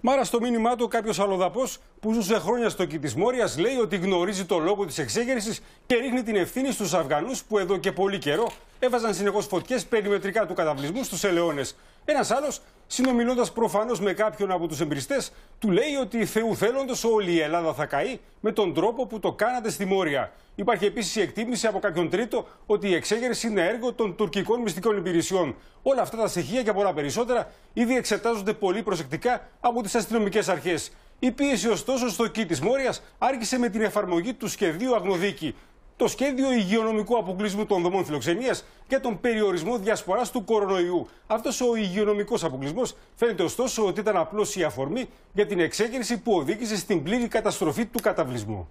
Μάρα στο μήνυμά του κάποιος αλλοδαπός που ζούσε χρόνια στο τη Μόρια λέει ότι γνωρίζει το λόγο της εξέγερσης και ρίχνει την ευθύνη στους Αφγανούς που εδώ και πολύ καιρό έβαζαν συνεχώς φωτιές περιμετρικά του καταβλισμού στους Ελαιώνες. Ένας άλλος συνομιλώντας προφανώς με κάποιον από τους εμπειριστέ, του λέει ότι Θεού θέλοντος όλη η Ελλάδα θα καεί με τον τρόπο που το κάνατε στη Μόρια. Υπάρχει επίσης η εκτίμηση από κάποιον τρίτο ότι η εξέγερση είναι έργο των τουρκικών μυστικών υπηρεσιών. Όλα αυτά τα στοιχεία και πολλά περισσότερα ήδη εξετάζονται πολύ προσεκτικά από τις αστυνομικές αρχές. Η πίεση, ωστόσο, στο κή της Μόριας άρχισε με την εφαρμογή του σχεδίου Αγνοδίκη, το σχέδιο υγειονομικού αποκλεισμού των δομών φιλοξενίας και τον περιορισμό διασποράς του κορονοϊού. Αυτός ο υγειονομικός αποκλεισμός φαίνεται ωστόσο ότι ήταν απλώς η αφορμή για την εξέγερση που οδήγησε στην πλήρη καταστροφή του καταβλισμού.